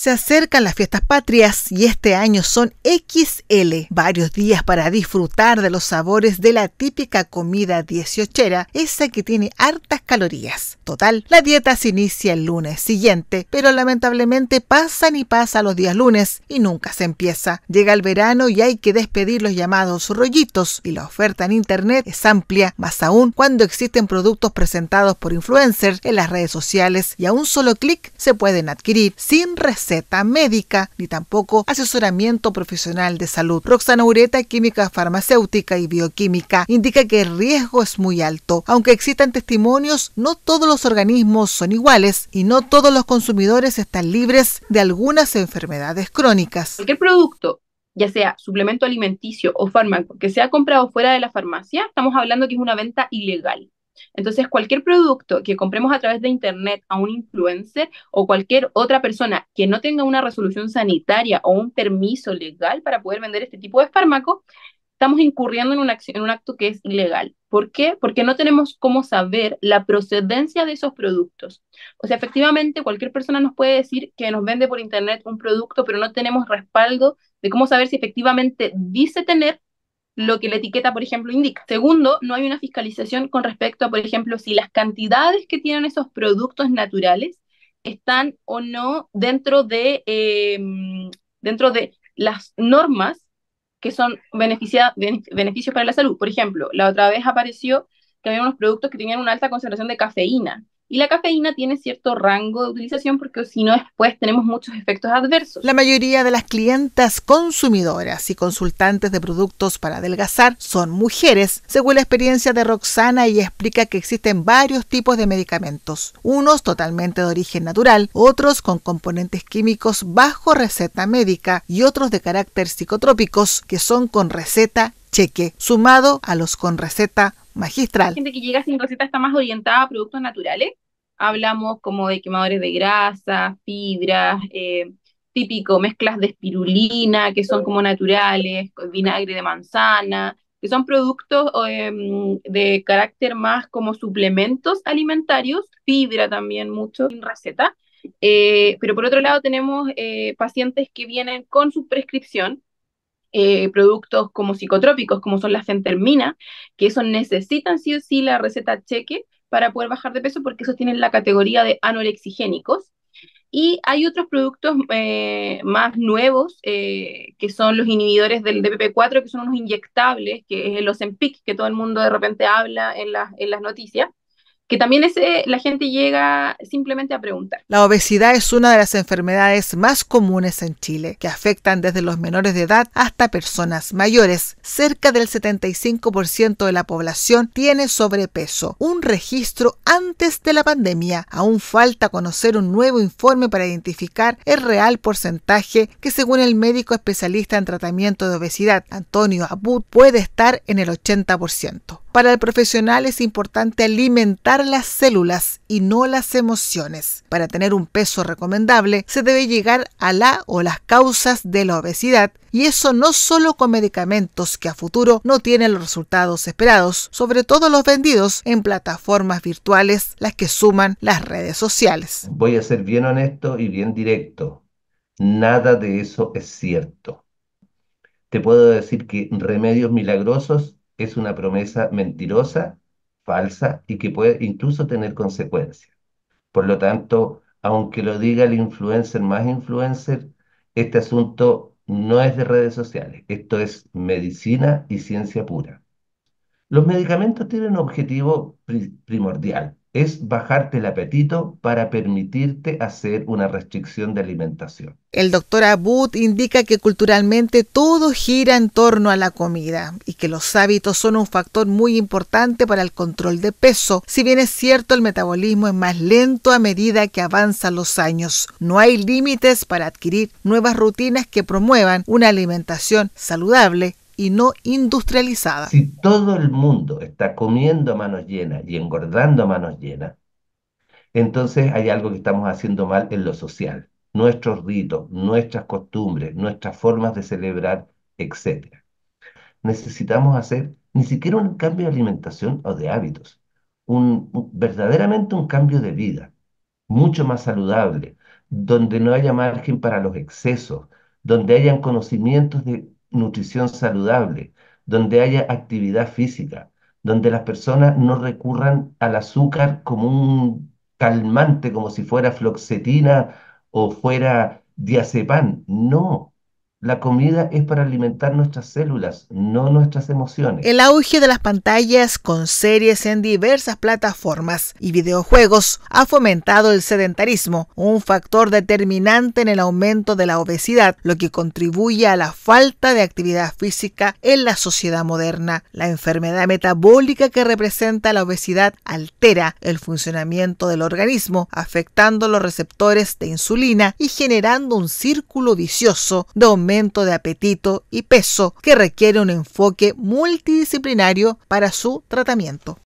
Se acercan las fiestas patrias y este año son XL, varios días para disfrutar de los sabores de la típica comida dieciochera, esa que tiene hartas calorías. Total, la dieta se inicia el lunes siguiente, pero lamentablemente pasan y pasan los días lunes y nunca se empieza. Llega el verano y hay que despedir los llamados rollitos y la oferta en internet es amplia, más aún cuando existen productos presentados por influencers en las redes sociales y a un solo clic se pueden adquirir sin reserva receta médica ni tampoco asesoramiento profesional de salud. Roxana Ureta, química farmacéutica y bioquímica, indica que el riesgo es muy alto. Aunque existan testimonios, no todos los organismos son iguales y no todos los consumidores están libres de algunas enfermedades crónicas. Cualquier producto ya sea suplemento alimenticio o fármaco que sea comprado fuera de la farmacia, estamos hablando que es una venta ilegal. Entonces, cualquier producto que compremos a través de Internet a un influencer o cualquier otra persona que no tenga una resolución sanitaria o un permiso legal para poder vender este tipo de fármaco, estamos incurriendo en en un acto que es ilegal. ¿Por qué? Porque no tenemos cómo saber la procedencia de esos productos. O sea, efectivamente, cualquier persona nos puede decir que nos vende por Internet un producto, pero no tenemos respaldo de cómo saber si efectivamente dice tener lo que la etiqueta, por ejemplo, indica. Segundo, no hay una fiscalización con respecto a, por ejemplo, si las cantidades que tienen esos productos naturales están o no dentro de, eh, dentro de las normas que son beneficios para la salud. Por ejemplo, la otra vez apareció que había unos productos que tenían una alta concentración de cafeína. Y la cafeína tiene cierto rango de utilización porque si no después tenemos muchos efectos adversos. La mayoría de las clientas consumidoras y consultantes de productos para adelgazar son mujeres, según la experiencia de Roxana y explica que existen varios tipos de medicamentos, unos totalmente de origen natural, otros con componentes químicos bajo receta médica y otros de carácter psicotrópicos que son con receta cheque, sumado a los con receta magistral. La gente que llega sin receta está más orientada a productos naturales hablamos como de quemadores de grasa, fibras, eh, típico, mezclas de espirulina, que son como naturales, vinagre de manzana, que son productos em, de carácter más como suplementos alimentarios, fibra también mucho, sin receta. Eh, pero por otro lado tenemos eh, pacientes que vienen con su prescripción, productos como psicotrópicos, como son las fenterminas, que eso necesitan sí o sí la receta cheque, para poder bajar de peso porque esos tienen la categoría de anorexigénicos. Y hay otros productos eh, más nuevos, eh, que son los inhibidores del DPP-4, que son unos inyectables, que es el Ozempic, que todo el mundo de repente habla en las noticias, que también la gente llega simplemente a preguntar. La obesidad es una de las enfermedades más comunes en Chile, que afectan desde los menores de edad hasta personas mayores. Cerca del 75% de la población tiene sobrepeso, un registro antes de la pandemia. Aún falta conocer un nuevo informe para identificar el real porcentaje que según el médico especialista en tratamiento de obesidad, Antonio Abud, puede estar en el 80%. Para el profesional es importante alimentar las células y no las emociones. Para tener un peso recomendable se debe llegar a la o las causas de la obesidad y eso no solo con medicamentos que a futuro no tienen los resultados esperados, sobre todo los vendidos en plataformas virtuales, las que suman las redes sociales. Voy a ser bien honesto y bien directo. Nada de eso es cierto. Te puedo decir que remedios milagrosos es una promesa mentirosa, falsa y que puede incluso tener consecuencias. Por lo tanto, aunque lo diga el influencer más influencer, este asunto no es de redes sociales, esto es medicina y ciencia pura. Los medicamentos tienen un objetivo primordial, es bajarte el apetito para permitirte hacer una restricción de alimentación. El doctor Abud indica que culturalmente todo gira en torno a la comida y que los hábitos son un factor muy importante para el control de peso. Si bien es cierto, el metabolismo es más lento a medida que avanzan los años. No hay límites para adquirir nuevas rutinas que promuevan una alimentación saludable y no industrializada. Si todo el mundo está comiendo a manos llenas y engordando a manos llenas, entonces hay algo que estamos haciendo mal en lo social, nuestros ritos, nuestras costumbres, nuestras formas de celebrar, etc. Necesitamos hacer ni siquiera un cambio de alimentación o de hábitos, verdaderamente un cambio de vida, mucho más saludable, donde no haya margen para los excesos, donde hayan conocimientos de nutrición saludable, donde haya actividad física, donde las personas no recurran al azúcar como un calmante, como si fuera floxetina o fuera diazepam. No, la comida es para alimentar nuestras células, no nuestras emociones. El auge de las pantallas con series en diversas plataformas y videojuegos ha fomentado el sedentarismo, un factor determinante en el aumento de la obesidad, lo que contribuye a la falta de actividad física en la sociedad moderna. La enfermedad metabólica que representa la obesidad altera el funcionamiento del organismo, afectando los receptores de insulina y generando un círculo vicioso de de apetito y peso que requiere un enfoque multidisciplinario para su tratamiento.